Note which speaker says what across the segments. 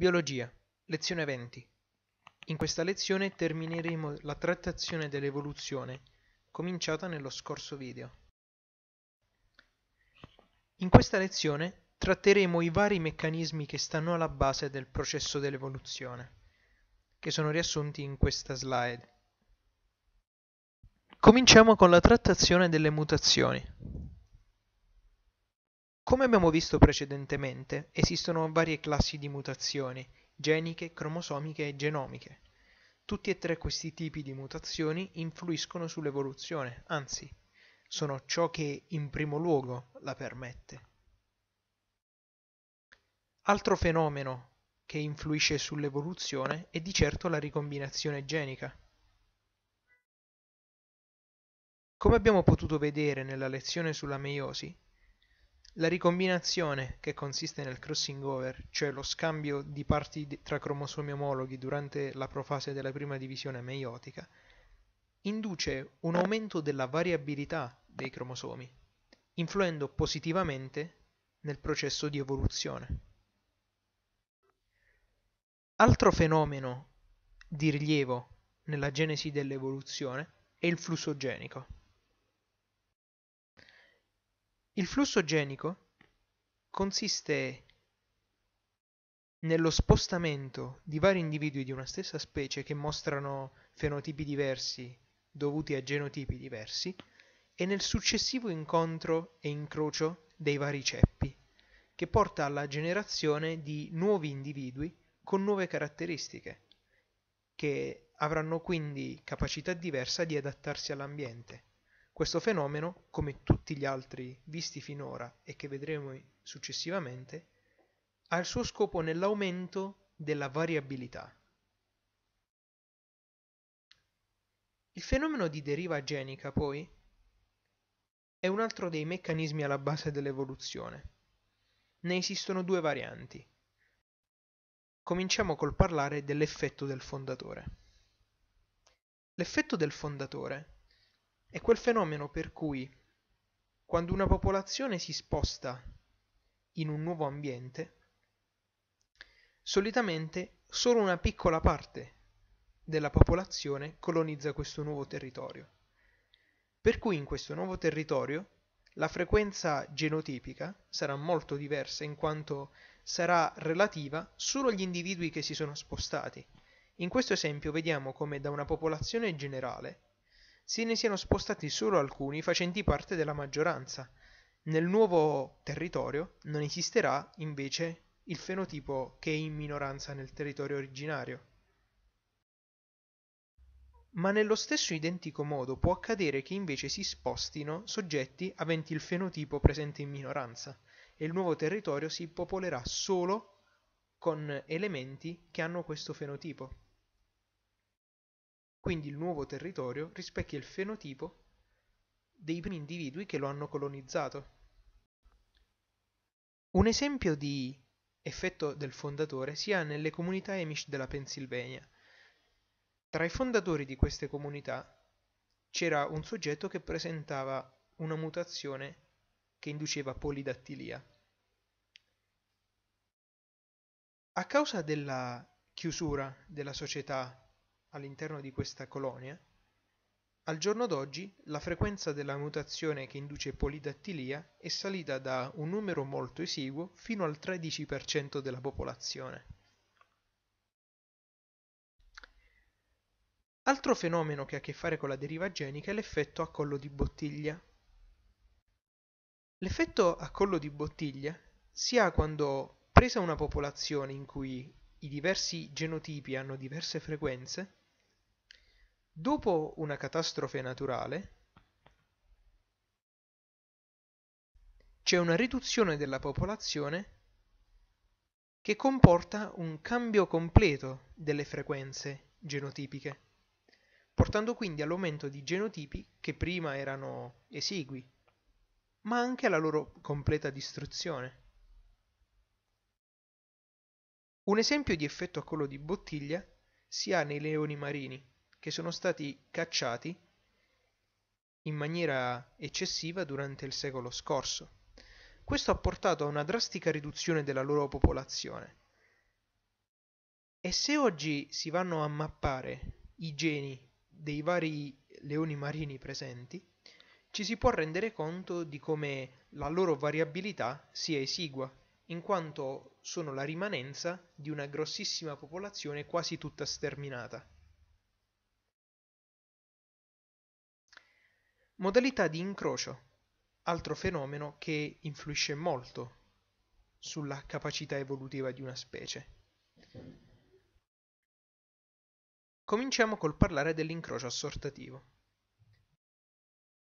Speaker 1: Biologia, lezione 20. In questa lezione termineremo la trattazione dell'evoluzione, cominciata nello scorso video. In questa lezione tratteremo i vari meccanismi che stanno alla base del processo dell'evoluzione, che sono riassunti in questa slide. Cominciamo con la trattazione delle mutazioni. Come abbiamo visto precedentemente, esistono varie classi di mutazioni, geniche, cromosomiche e genomiche. Tutti e tre questi tipi di mutazioni influiscono sull'evoluzione, anzi, sono ciò che in primo luogo la permette. Altro fenomeno che influisce sull'evoluzione è di certo la ricombinazione genica. Come abbiamo potuto vedere nella lezione sulla meiosi, la ricombinazione, che consiste nel crossing over, cioè lo scambio di parti tra cromosomi omologhi durante la profase della prima divisione meiotica, induce un aumento della variabilità dei cromosomi, influendo positivamente nel processo di evoluzione. Altro fenomeno di rilievo nella genesi dell'evoluzione è il flusso genico. Il flusso genico consiste nello spostamento di vari individui di una stessa specie che mostrano fenotipi diversi dovuti a genotipi diversi e nel successivo incontro e incrocio dei vari ceppi, che porta alla generazione di nuovi individui con nuove caratteristiche, che avranno quindi capacità diversa di adattarsi all'ambiente. Questo fenomeno, come tutti gli altri visti finora e che vedremo successivamente, ha il suo scopo nell'aumento della variabilità. Il fenomeno di deriva genica, poi, è un altro dei meccanismi alla base dell'evoluzione. Ne esistono due varianti. Cominciamo col parlare dell'effetto del fondatore. L'effetto del fondatore è quel fenomeno per cui quando una popolazione si sposta in un nuovo ambiente, solitamente solo una piccola parte della popolazione colonizza questo nuovo territorio. Per cui in questo nuovo territorio la frequenza genotipica sarà molto diversa in quanto sarà relativa solo agli individui che si sono spostati. In questo esempio vediamo come da una popolazione generale se ne siano spostati solo alcuni facenti parte della maggioranza. Nel nuovo territorio non esisterà invece il fenotipo che è in minoranza nel territorio originario. Ma nello stesso identico modo può accadere che invece si spostino soggetti aventi il fenotipo presente in minoranza e il nuovo territorio si popolerà solo con elementi che hanno questo fenotipo. Quindi il nuovo territorio rispecchia il fenotipo dei primi individui che lo hanno colonizzato. Un esempio di effetto del fondatore si ha nelle comunità Amish della Pennsylvania. Tra i fondatori di queste comunità c'era un soggetto che presentava una mutazione che induceva polidattilia. A causa della chiusura della società all'interno di questa colonia, al giorno d'oggi la frequenza della mutazione che induce polidattilia è salita da un numero molto esiguo fino al 13% della popolazione. Altro fenomeno che ha a che fare con la deriva genica è l'effetto a collo di bottiglia. L'effetto a collo di bottiglia si ha quando presa una popolazione in cui i diversi genotipi hanno diverse frequenze, Dopo una catastrofe naturale c'è una riduzione della popolazione che comporta un cambio completo delle frequenze genotipiche, portando quindi all'aumento di genotipi che prima erano esigui, ma anche alla loro completa distruzione. Un esempio di effetto a collo di bottiglia si ha nei leoni marini, che sono stati cacciati in maniera eccessiva durante il secolo scorso. Questo ha portato a una drastica riduzione della loro popolazione. E se oggi si vanno a mappare i geni dei vari leoni marini presenti, ci si può rendere conto di come la loro variabilità sia esigua, in quanto sono la rimanenza di una grossissima popolazione quasi tutta sterminata. Modalità di incrocio, altro fenomeno che influisce molto sulla capacità evolutiva di una specie. Cominciamo col parlare dell'incrocio assortativo.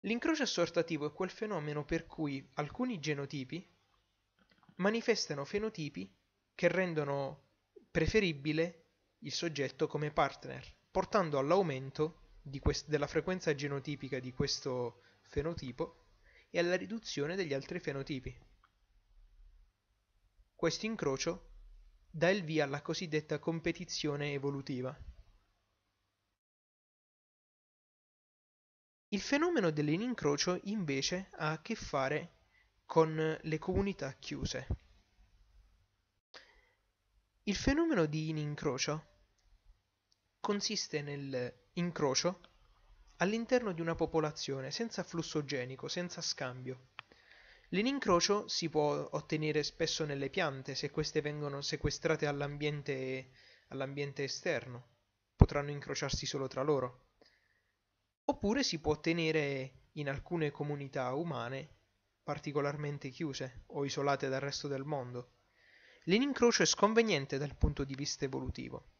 Speaker 1: L'incrocio assortativo è quel fenomeno per cui alcuni genotipi manifestano fenotipi che rendono preferibile il soggetto come partner, portando all'aumento quest- della frequenza genotipica di questo fenotipo e alla riduzione degli altri fenotipi. Questo incrocio dà il via alla cosiddetta competizione evolutiva. Il fenomeno dell'incrocio invece ha a che fare con le comunità chiuse. Il fenomeno di incrocio consiste nel Incrocio all'interno di una popolazione senza flusso genico, senza scambio. L'incrocio si può ottenere spesso nelle piante se queste vengono sequestrate all'ambiente, all'ambiente esterno, potranno incrociarsi solo tra loro. Oppure si può ottenere in alcune comunità umane particolarmente chiuse o isolate dal resto del mondo. L'incrocio è sconveniente dal punto di vista evolutivo.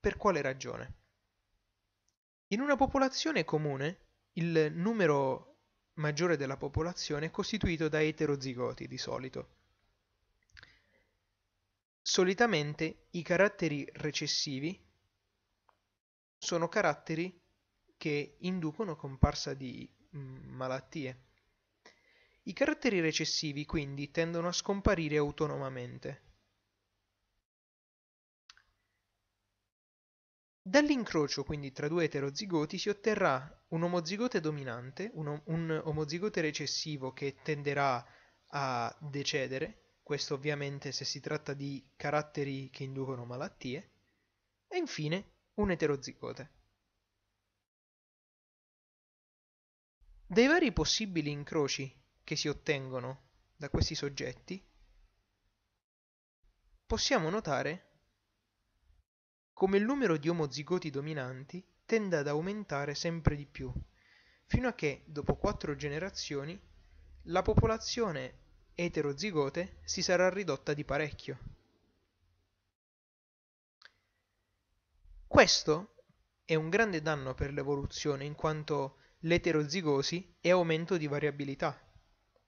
Speaker 1: Per quale ragione? In una popolazione comune, il numero maggiore della popolazione è costituito da eterozigoti di solito. Solitamente i caratteri recessivi sono caratteri che inducono comparsa di mm, malattie. I caratteri recessivi quindi tendono a scomparire autonomamente. Dall'incrocio quindi tra due eterozigoti si otterrà un omozigote dominante, un, un omozigote recessivo che tenderà a decedere, questo ovviamente se si tratta di caratteri che inducono malattie, e infine un eterozigote. Dai vari possibili incroci che si ottengono da questi soggetti, possiamo notare come il numero di omozigoti dominanti tende ad aumentare sempre di più, fino a che, dopo quattro generazioni, la popolazione eterozigote si sarà ridotta di parecchio. Questo è un grande danno per l'evoluzione in quanto l'eterozigosi è aumento di variabilità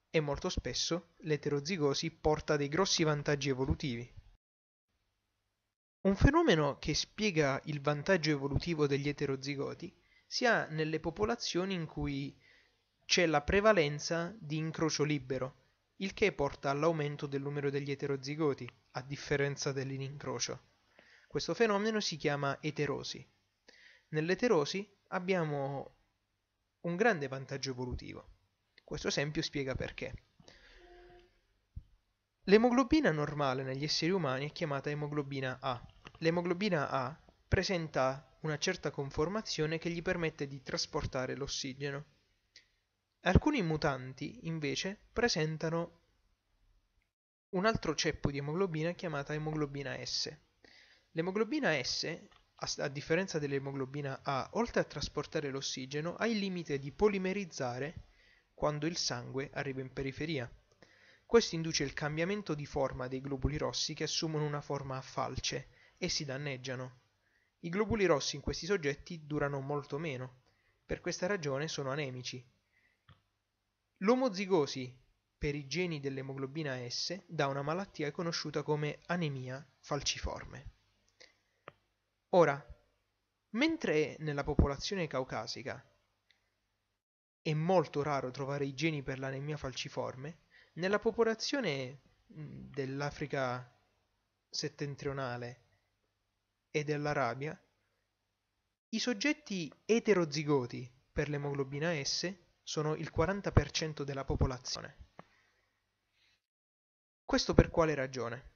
Speaker 1: e molto spesso l'eterozigosi porta dei grossi vantaggi evolutivi. Un fenomeno che spiega il vantaggio evolutivo degli eterozigoti si ha nelle popolazioni in cui c'è la prevalenza di incrocio libero, il che porta all'aumento del numero degli eterozigoti, a differenza dell'incrocio. Questo fenomeno si chiama eterosi. Nell'eterosi abbiamo un grande vantaggio evolutivo. Questo esempio spiega perché. L'emoglobina normale negli esseri umani è chiamata emoglobina A. L'emoglobina A presenta una certa conformazione che gli permette di trasportare l'ossigeno. Alcuni mutanti, invece, presentano un altro ceppo di emoglobina chiamata emoglobina S. L'emoglobina S, a, differenza dell'emoglobina A, oltre a trasportare l'ossigeno, ha il limite di polimerizzare quando il sangue arriva in periferia. Questo induce il cambiamento di forma dei globuli rossi che assumono una forma a falce e si danneggiano. I globuli rossi in questi soggetti durano molto meno, per questa ragione sono anemici. L'omozigosi per i geni dell'emoglobina S da una malattia conosciuta come anemia falciforme. Ora, mentre nella popolazione caucasica è molto raro trovare i geni per l'anemia falciforme, nella popolazione dell'Africa settentrionale e dell'Arabia, i soggetti eterozigoti per l'emoglobina S sono il 40% della popolazione. Questo per quale ragione?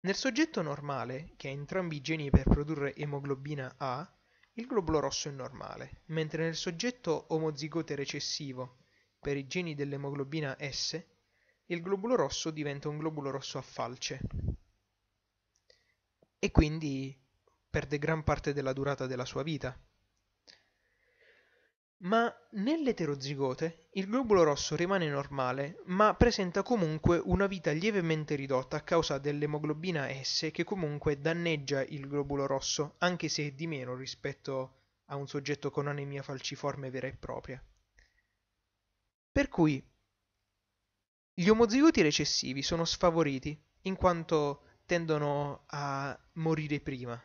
Speaker 1: Nel soggetto normale, che ha entrambi i geni per produrre emoglobina A, il globulo rosso è normale, mentre nel soggetto omozigote recessivo, per i geni dell'emoglobina S, il globulo rosso diventa un globulo rosso a falce. E quindi perde gran parte della durata della sua vita. Ma nell'eterozigote il globulo rosso rimane normale, ma presenta comunque una vita lievemente ridotta a causa dell'emoglobina S che comunque danneggia il globulo rosso, anche se di meno rispetto a un soggetto con anemia falciforme vera e propria. Per cui gli omozigoti recessivi sono sfavoriti in quanto tendono a morire prima.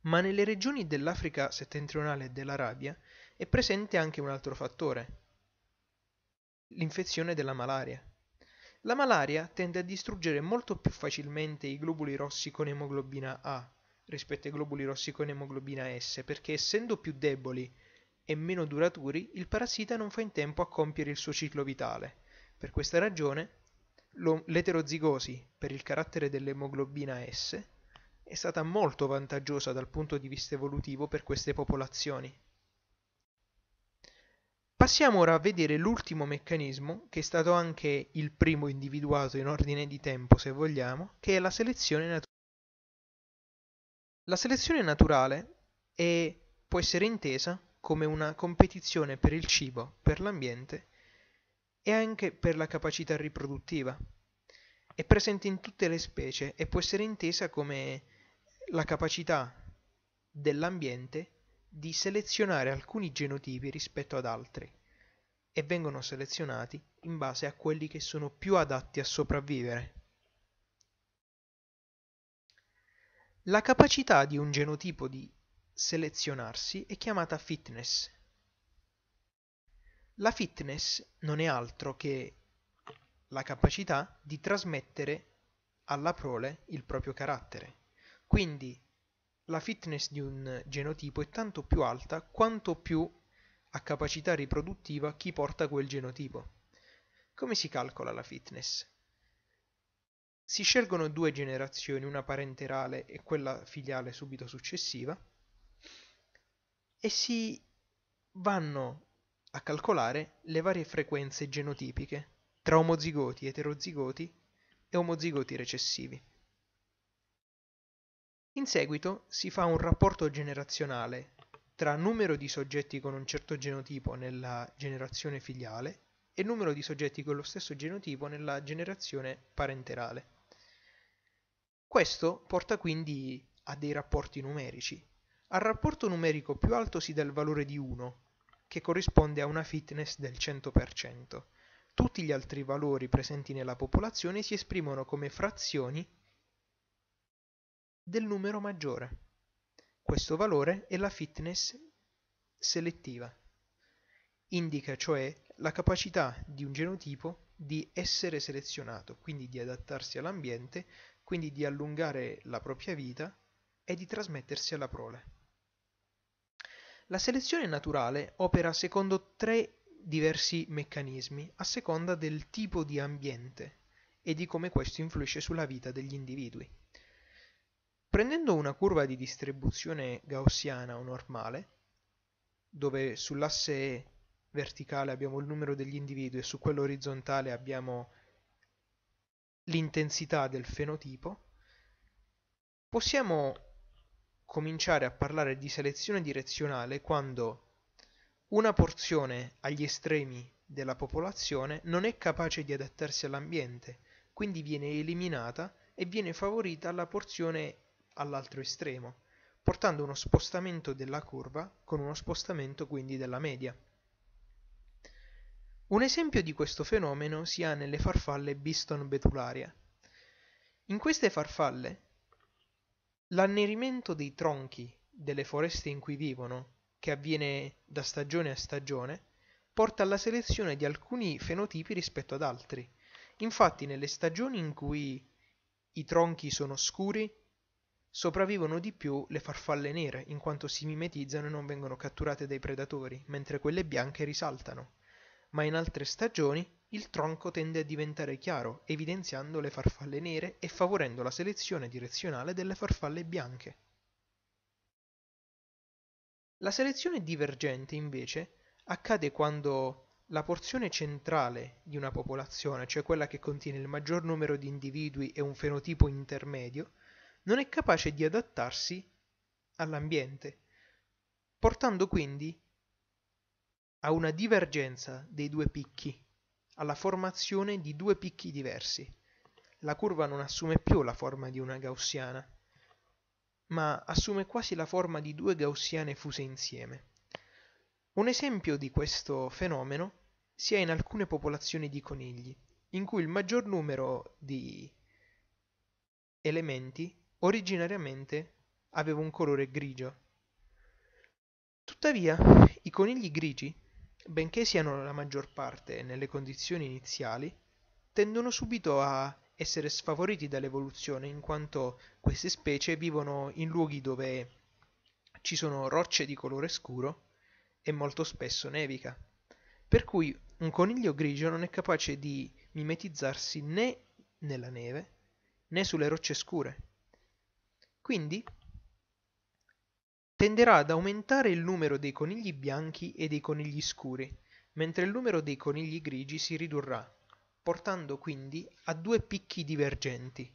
Speaker 1: Ma nelle regioni dell'Africa settentrionale e dell'Arabia è presente anche un altro fattore, l'infezione della malaria. La malaria tende a distruggere molto più facilmente i globuli rossi con emoglobina A rispetto ai globuli rossi con emoglobina S, perché essendo più deboli e meno duraturi il parassita non fa in tempo a compiere il suo ciclo vitale. Per questa ragione l'eterozigosi, per il carattere dell'emoglobina S, è stata molto vantaggiosa dal punto di vista evolutivo per queste popolazioni. Passiamo ora a vedere l'ultimo meccanismo, che è stato anche il primo individuato in ordine di tempo, se vogliamo, che è la selezione naturale. La selezione naturale è, può essere intesa come una competizione per il cibo, per l'ambiente e anche per la capacità riproduttiva. È presente in tutte le specie e può essere intesa come la capacità dell'ambiente di selezionare alcuni genotipi rispetto ad altri e vengono selezionati in base a quelli che sono più adatti a sopravvivere. La capacità di un genotipo di selezionarsi è chiamata fitness. La fitness non è altro che la capacità di trasmettere alla prole il proprio carattere. Quindi la fitness di un genotipo è tanto più alta quanto più ha capacità riproduttiva chi porta quel genotipo. Come si calcola la fitness? Si scelgono due generazioni, una parenterale e quella filiale subito successiva, e si vanno a calcolare le varie frequenze genotipiche tra omozigoti, eterozigoti e omozigoti recessivi. In seguito si fa un rapporto generazionale tra numero di soggetti con un certo genotipo nella generazione filiale e numero di soggetti con lo stesso genotipo nella generazione parenterale. Questo porta quindi a dei rapporti numerici al rapporto numerico più alto si dà il valore di 1, che corrisponde a una fitness del 100%. Tutti gli altri valori presenti nella popolazione si esprimono come frazioni del numero maggiore. Questo valore è la fitness selettiva. Indica cioè la capacità di un genotipo di essere selezionato, quindi di adattarsi all'ambiente, quindi di allungare la propria vita e di trasmettersi alla prole. La selezione naturale opera secondo tre diversi meccanismi a seconda del tipo di ambiente e di come questo influisce sulla vita degli individui. Prendendo una curva di distribuzione gaussiana o normale, dove sull'asse verticale abbiamo il numero degli individui e su quello orizzontale abbiamo l'intensità del fenotipo, possiamo cominciare a parlare di selezione direzionale quando una porzione agli estremi della popolazione non è capace di adattarsi all'ambiente, quindi viene eliminata e viene favorita la porzione all'altro estremo, portando uno spostamento della curva con uno spostamento quindi della media. Un esempio di questo fenomeno si ha nelle farfalle Biston betularia. In queste farfalle L'annerimento dei tronchi delle foreste in cui vivono, che avviene da stagione a stagione, porta alla selezione di alcuni fenotipi rispetto ad altri. Infatti nelle stagioni in cui i tronchi sono scuri, sopravvivono di più le farfalle nere, in quanto si mimetizzano e non vengono catturate dai predatori, mentre quelle bianche risaltano. Ma in altre stagioni il tronco tende a diventare chiaro, evidenziando le farfalle nere e favorendo la selezione direzionale delle farfalle bianche. La selezione divergente, invece, accade quando la porzione centrale di una popolazione, cioè quella che contiene il maggior numero di individui e un fenotipo intermedio, non è capace di adattarsi all'ambiente, portando quindi a una divergenza dei due picchi alla formazione di due picchi diversi. La curva non assume più la forma di una gaussiana, ma assume quasi la forma di due gaussiane fuse insieme. Un esempio di questo fenomeno si ha in alcune popolazioni di conigli, in cui il maggior numero di elementi originariamente aveva un colore grigio. Tuttavia, i conigli grigi benché siano la maggior parte nelle condizioni iniziali, tendono subito a essere sfavoriti dall'evoluzione in quanto queste specie vivono in luoghi dove ci sono rocce di colore scuro e molto spesso nevica. Per cui un coniglio grigio non è capace di mimetizzarsi né nella neve né sulle rocce scure. Quindi tenderà ad aumentare il numero dei conigli bianchi e dei conigli scuri, mentre il numero dei conigli grigi si ridurrà, portando quindi a due picchi divergenti.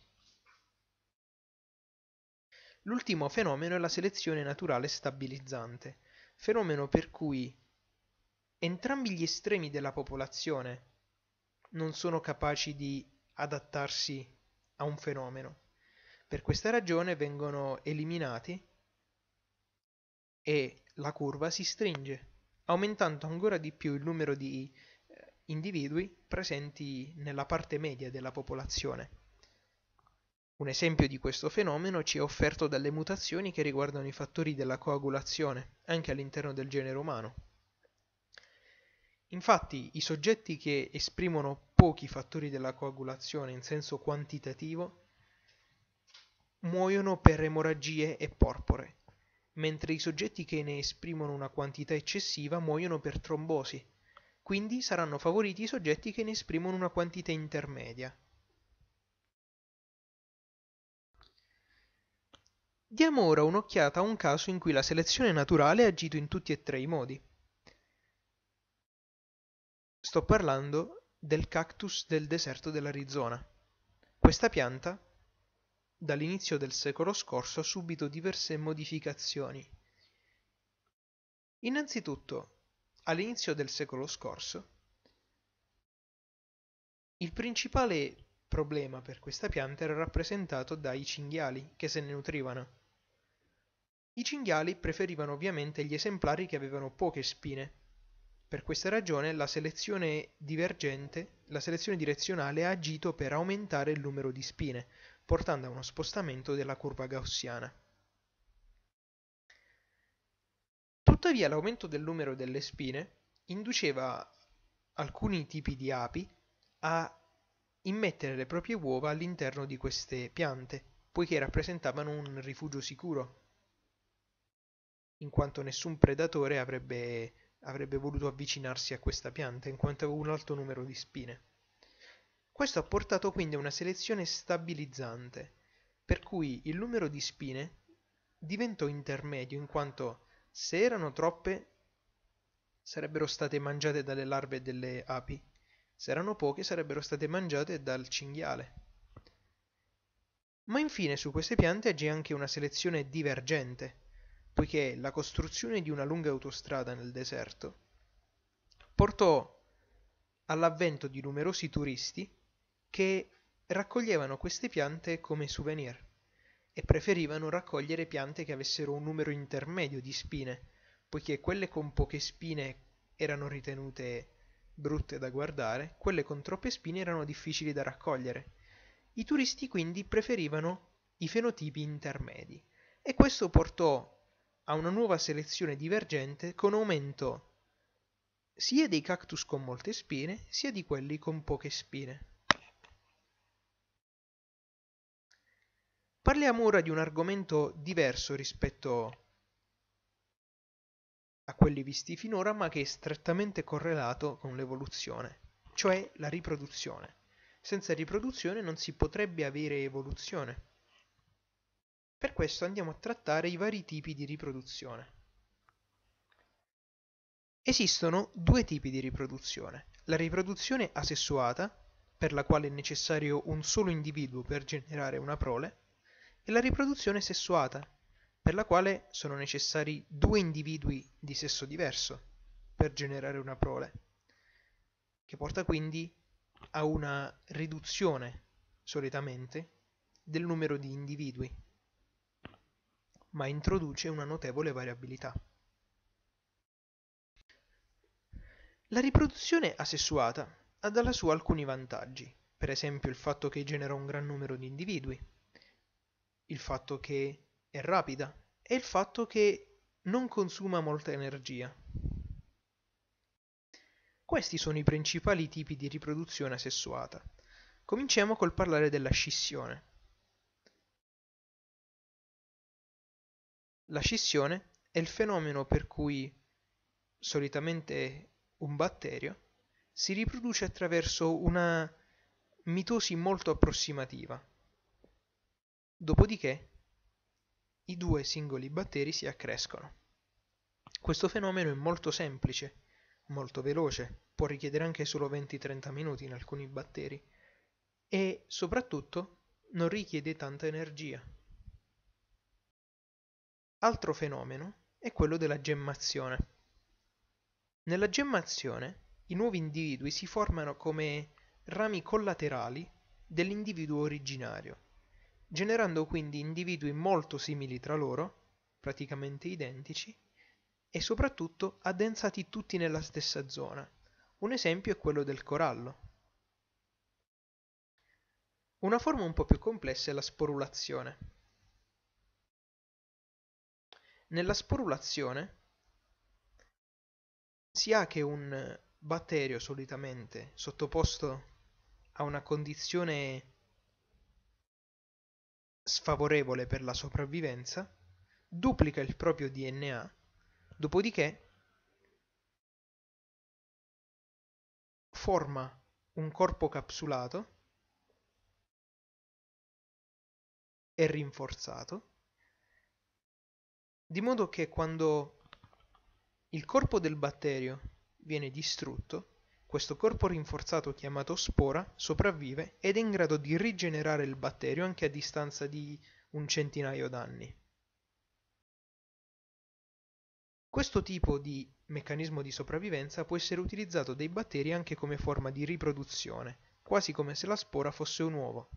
Speaker 1: L'ultimo fenomeno è la selezione naturale stabilizzante, fenomeno per cui entrambi gli estremi della popolazione non sono capaci di adattarsi a un fenomeno. Per questa ragione vengono eliminati e la curva si stringe, aumentando ancora di più il numero di eh, individui presenti nella parte media della popolazione. Un esempio di questo fenomeno ci è offerto dalle mutazioni che riguardano i fattori della coagulazione, anche all'interno del genere umano. Infatti, i soggetti che esprimono pochi fattori della coagulazione in senso quantitativo muoiono per emorragie e porpore, mentre i soggetti che ne esprimono una quantità eccessiva muoiono per trombosi. Quindi saranno favoriti i soggetti che ne esprimono una quantità intermedia. Diamo ora un'occhiata a un caso in cui la selezione naturale ha agito in tutti e tre i modi. Sto parlando del cactus del deserto dell'Arizona. Questa pianta dall'inizio del secolo scorso ha subito diverse modificazioni. Innanzitutto, all'inizio del secolo scorso, il principale problema per questa pianta era rappresentato dai cinghiali che se ne nutrivano. I cinghiali preferivano ovviamente gli esemplari che avevano poche spine. Per questa ragione la selezione divergente, la selezione direzionale ha agito per aumentare il numero di spine, portando a uno spostamento della curva gaussiana. Tuttavia l'aumento del numero delle spine induceva alcuni tipi di api a immettere le proprie uova all'interno di queste piante, poiché rappresentavano un rifugio sicuro, in quanto nessun predatore avrebbe, avrebbe voluto avvicinarsi a questa pianta, in quanto aveva un alto numero di spine. Questo ha portato quindi a una selezione stabilizzante, per cui il numero di spine diventò intermedio in quanto se erano troppe sarebbero state mangiate dalle larve delle api, se erano poche sarebbero state mangiate dal cinghiale. Ma infine su queste piante agì anche una selezione divergente, poiché la costruzione di una lunga autostrada nel deserto portò all'avvento di numerosi turisti che raccoglievano queste piante come souvenir e preferivano raccogliere piante che avessero un numero intermedio di spine, poiché quelle con poche spine erano ritenute brutte da guardare, quelle con troppe spine erano difficili da raccogliere. I turisti quindi preferivano i fenotipi intermedi e questo portò a una nuova selezione divergente con aumento sia dei cactus con molte spine sia di quelli con poche spine. Parliamo ora di un argomento diverso rispetto a quelli visti finora, ma che è strettamente correlato con l'evoluzione, cioè la riproduzione. Senza riproduzione non si potrebbe avere evoluzione. Per questo andiamo a trattare i vari tipi di riproduzione. Esistono due tipi di riproduzione. La riproduzione asessuata, per la quale è necessario un solo individuo per generare una prole, e la riproduzione sessuata, per la quale sono necessari due individui di sesso diverso per generare una prole, che porta quindi a una riduzione, solitamente, del numero di individui, ma introduce una notevole variabilità. La riproduzione asessuata ha dalla sua alcuni vantaggi, per esempio il fatto che genera un gran numero di individui, il fatto che è rapida e il fatto che non consuma molta energia. Questi sono i principali tipi di riproduzione sessuata. Cominciamo col parlare della scissione. La scissione è il fenomeno per cui solitamente un batterio si riproduce attraverso una mitosi molto approssimativa, Dopodiché i due singoli batteri si accrescono. Questo fenomeno è molto semplice, molto veloce, può richiedere anche solo 20-30 minuti in alcuni batteri e soprattutto non richiede tanta energia. Altro fenomeno è quello della gemmazione. Nella gemmazione i nuovi individui si formano come rami collaterali dell'individuo originario generando quindi individui molto simili tra loro, praticamente identici, e soprattutto addensati tutti nella stessa zona. Un esempio è quello del corallo. Una forma un po' più complessa è la sporulazione. Nella sporulazione si ha che un batterio solitamente sottoposto a una condizione sfavorevole per la sopravvivenza, duplica il proprio DNA, dopodiché forma un corpo capsulato e rinforzato, di modo che quando il corpo del batterio viene distrutto, questo corpo rinforzato chiamato spora sopravvive ed è in grado di rigenerare il batterio anche a distanza di un centinaio d'anni. Questo tipo di meccanismo di sopravvivenza può essere utilizzato dai batteri anche come forma di riproduzione, quasi come se la spora fosse un uovo.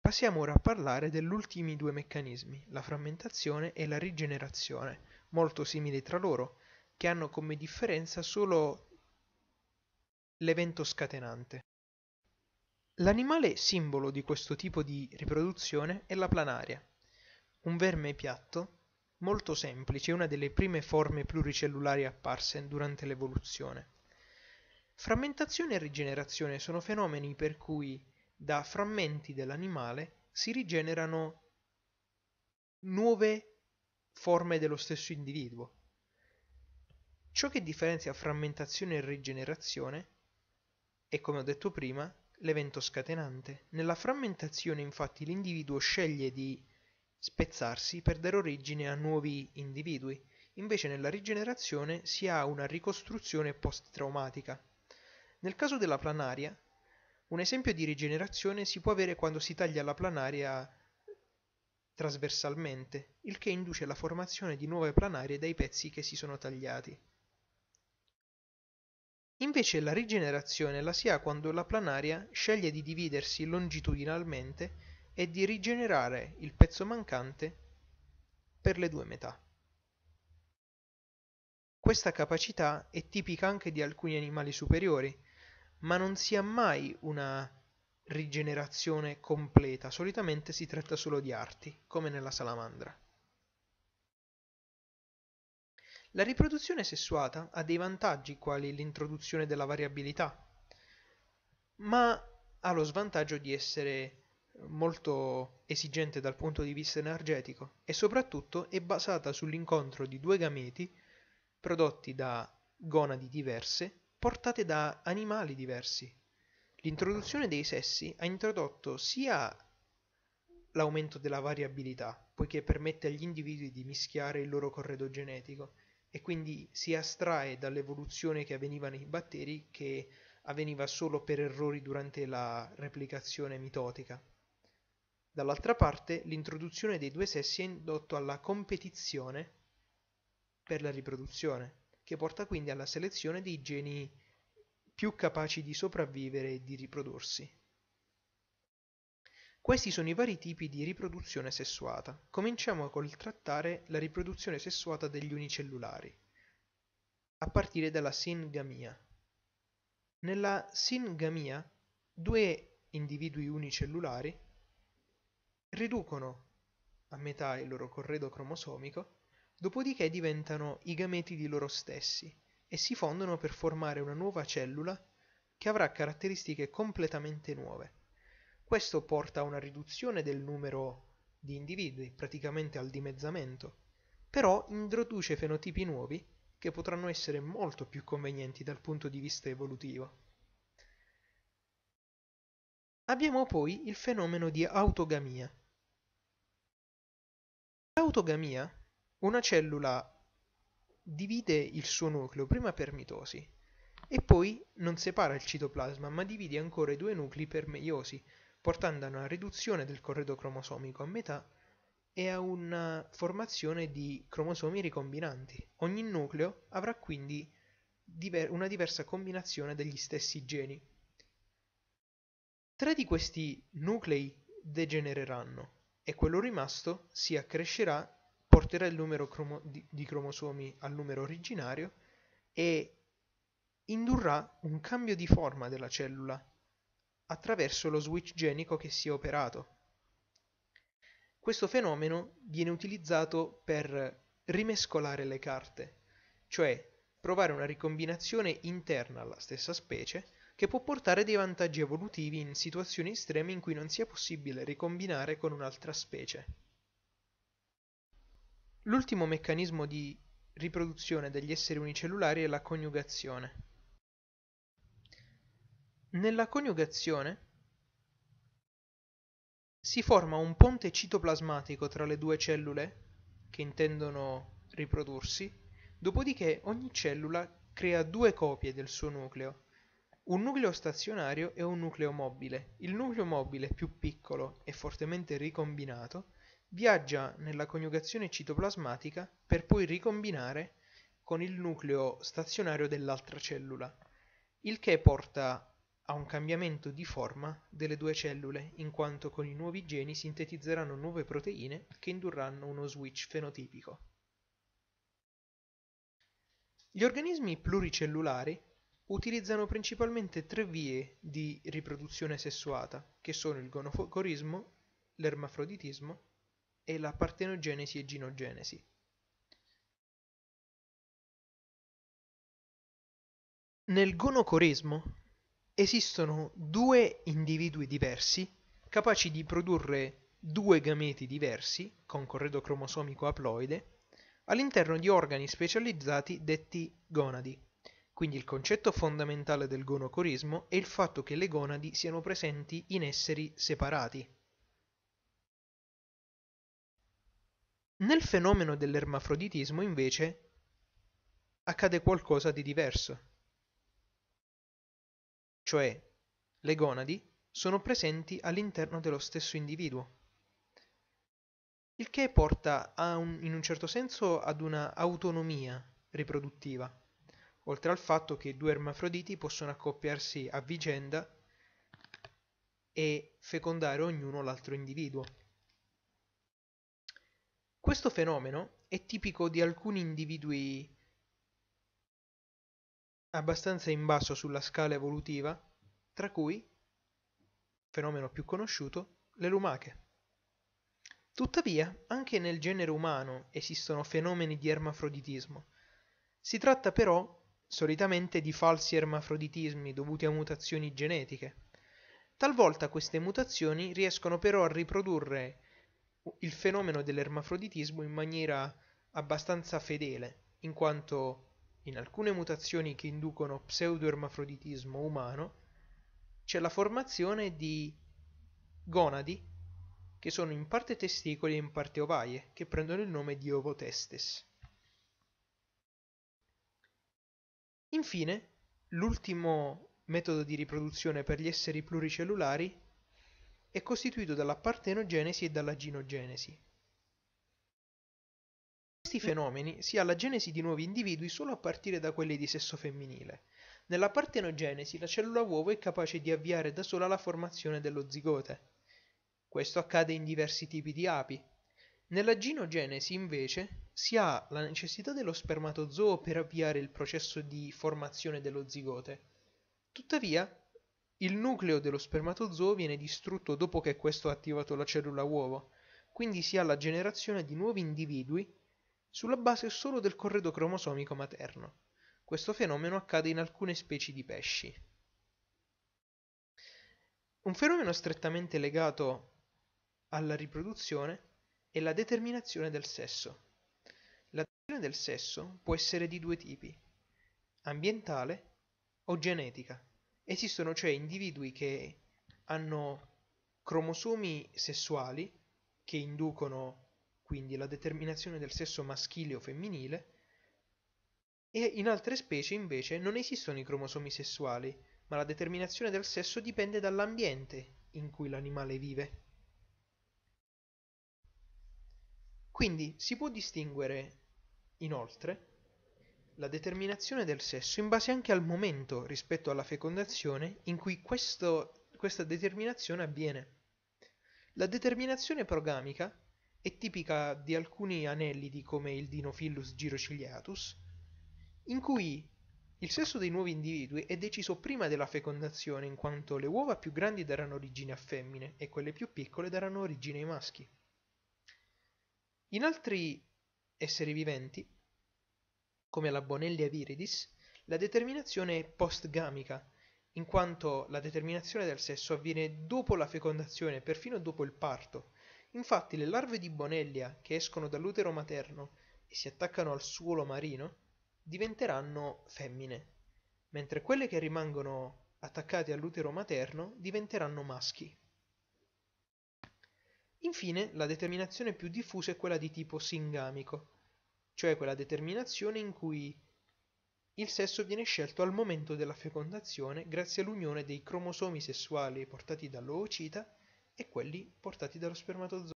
Speaker 1: Passiamo ora a parlare degli ultimi due meccanismi, la frammentazione e la rigenerazione, molto simili tra loro, che hanno come differenza solo l'evento scatenante. L'animale simbolo di questo tipo di riproduzione è la planaria, un verme piatto molto semplice, una delle prime forme pluricellulari apparse durante l'evoluzione. Frammentazione e rigenerazione sono fenomeni per cui da frammenti dell'animale si rigenerano nuove forme dello stesso individuo. Ciò che differenzia frammentazione e rigenerazione è, come ho detto prima, l'evento scatenante. Nella frammentazione, infatti, l'individuo sceglie di spezzarsi per dare origine a nuovi individui, invece nella rigenerazione si ha una ricostruzione post-traumatica. Nel caso della planaria, un esempio di rigenerazione si può avere quando si taglia la planaria trasversalmente, il che induce la formazione di nuove planarie dai pezzi che si sono tagliati. Invece la rigenerazione la si ha quando la planaria sceglie di dividersi longitudinalmente e di rigenerare il pezzo mancante per le due metà. Questa capacità è tipica anche di alcuni animali superiori, ma non si ha mai una rigenerazione completa, solitamente si tratta solo di arti, come nella salamandra. La riproduzione sessuata ha dei vantaggi quali l'introduzione della variabilità, ma ha lo svantaggio di essere molto esigente dal punto di vista energetico e soprattutto è basata sull'incontro di due gameti prodotti da gonadi diverse portate da animali diversi. L'introduzione dei sessi ha introdotto sia l'aumento della variabilità, poiché permette agli individui di mischiare il loro corredo genetico, e quindi si astrae dall'evoluzione che avveniva nei batteri che avveniva solo per errori durante la replicazione mitotica. Dall'altra parte, l'introduzione dei due sessi ha indotto alla competizione per la riproduzione, che porta quindi alla selezione dei geni più capaci di sopravvivere e di riprodursi. Questi sono i vari tipi di riproduzione sessuata. Cominciamo col trattare la riproduzione sessuata degli unicellulari, a partire dalla singamia. Nella singamia, due individui unicellulari riducono a metà il loro corredo cromosomico, dopodiché diventano i gameti di loro stessi e si fondono per formare una nuova cellula che avrà caratteristiche completamente nuove. Questo porta a una riduzione del numero di individui, praticamente al dimezzamento, però introduce fenotipi nuovi che potranno essere molto più convenienti dal punto di vista evolutivo. Abbiamo poi il fenomeno di autogamia. L'autogamia, una cellula divide il suo nucleo prima per mitosi e poi non separa il citoplasma ma divide ancora i due nuclei per meiosi, portando a una riduzione del corredo cromosomico a metà e a una formazione di cromosomi ricombinanti. Ogni nucleo avrà quindi diver- una diversa combinazione degli stessi geni. Tre di questi nuclei degenereranno e quello rimasto si accrescerà, porterà il numero cromo- di-, di cromosomi al numero originario e indurrà un cambio di forma della cellula attraverso lo switch genico che si è operato. Questo fenomeno viene utilizzato per rimescolare le carte, cioè provare una ricombinazione interna alla stessa specie che può portare dei vantaggi evolutivi in situazioni estreme in cui non sia possibile ricombinare con un'altra specie. L'ultimo meccanismo di riproduzione degli esseri unicellulari è la coniugazione. Nella coniugazione si forma un ponte citoplasmatico tra le due cellule che intendono riprodursi, dopodiché ogni cellula crea due copie del suo nucleo, un nucleo stazionario e un nucleo mobile. Il nucleo mobile più piccolo e fortemente ricombinato viaggia nella coniugazione citoplasmatica per poi ricombinare con il nucleo stazionario dell'altra cellula, il che porta a un cambiamento di forma delle due cellule, in quanto con i nuovi geni sintetizzeranno nuove proteine che indurranno uno switch fenotipico. Gli organismi pluricellulari utilizzano principalmente tre vie di riproduzione sessuata, che sono il gonofocorismo, l'ermafroditismo e la partenogenesi e ginogenesi. Nel gonocorismo esistono due individui diversi capaci di produrre due gameti diversi con corredo cromosomico aploide all'interno di organi specializzati detti gonadi. Quindi il concetto fondamentale del gonocorismo è il fatto che le gonadi siano presenti in esseri separati. Nel fenomeno dell'ermafroditismo invece accade qualcosa di diverso cioè le gonadi, sono presenti all'interno dello stesso individuo. Il che porta un, in un certo senso ad una autonomia riproduttiva, oltre al fatto che due ermafroditi possono accoppiarsi a vicenda e fecondare ognuno l'altro individuo. Questo fenomeno è tipico di alcuni individui abbastanza in basso sulla scala evolutiva, tra cui, fenomeno più conosciuto, le lumache. Tuttavia, anche nel genere umano esistono fenomeni di ermafroditismo. Si tratta però solitamente di falsi ermafroditismi dovuti a mutazioni genetiche. Talvolta queste mutazioni riescono però a riprodurre il fenomeno dell'ermafroditismo in maniera abbastanza fedele, in quanto in alcune mutazioni che inducono pseudoermafroditismo umano, c'è la formazione di gonadi che sono in parte testicoli e in parte ovaie, che prendono il nome di ovotestes. Infine, l'ultimo metodo di riproduzione per gli esseri pluricellulari è costituito dalla partenogenesi e dalla ginogenesi, questi fenomeni si ha la genesi di nuovi individui solo a partire da quelli di sesso femminile. Nella partenogenesi la cellula uovo è capace di avviare da sola la formazione dello zigote. Questo accade in diversi tipi di api. Nella ginogenesi, invece, si ha la necessità dello spermatozoo per avviare il processo di formazione dello zigote. Tuttavia, il nucleo dello spermatozoo viene distrutto dopo che questo ha attivato la cellula uovo, quindi si ha la generazione di nuovi individui sulla base solo del corredo cromosomico materno. Questo fenomeno accade in alcune specie di pesci. Un fenomeno strettamente legato alla riproduzione è la determinazione del sesso. La determinazione del sesso può essere di due tipi, ambientale o genetica. Esistono cioè individui che hanno cromosomi sessuali che inducono quindi la determinazione del sesso maschile o femminile, e in altre specie invece non esistono i cromosomi sessuali, ma la determinazione del sesso dipende dall'ambiente in cui l'animale vive. Quindi si può distinguere, inoltre, la determinazione del sesso in base anche al momento rispetto alla fecondazione in cui questo, questa determinazione avviene. La determinazione progamica è tipica di alcuni anellidi come il Dinophilus girociliatus, in cui il sesso dei nuovi individui è deciso prima della fecondazione in quanto le uova più grandi daranno origine a femmine e quelle più piccole daranno origine ai maschi. In altri esseri viventi, come la Bonellia viridis, la determinazione è postgamica, in quanto la determinazione del sesso avviene dopo la fecondazione, perfino dopo il parto, Infatti le larve di Bonellia che escono dall'utero materno e si attaccano al suolo marino diventeranno femmine, mentre quelle che rimangono attaccate all'utero materno diventeranno maschi. Infine, la determinazione più diffusa è quella di tipo singamico, cioè quella determinazione in cui il sesso viene scelto al momento della fecondazione grazie all'unione dei cromosomi sessuali portati dall'oocita e quelli portati dallo spermatozoo.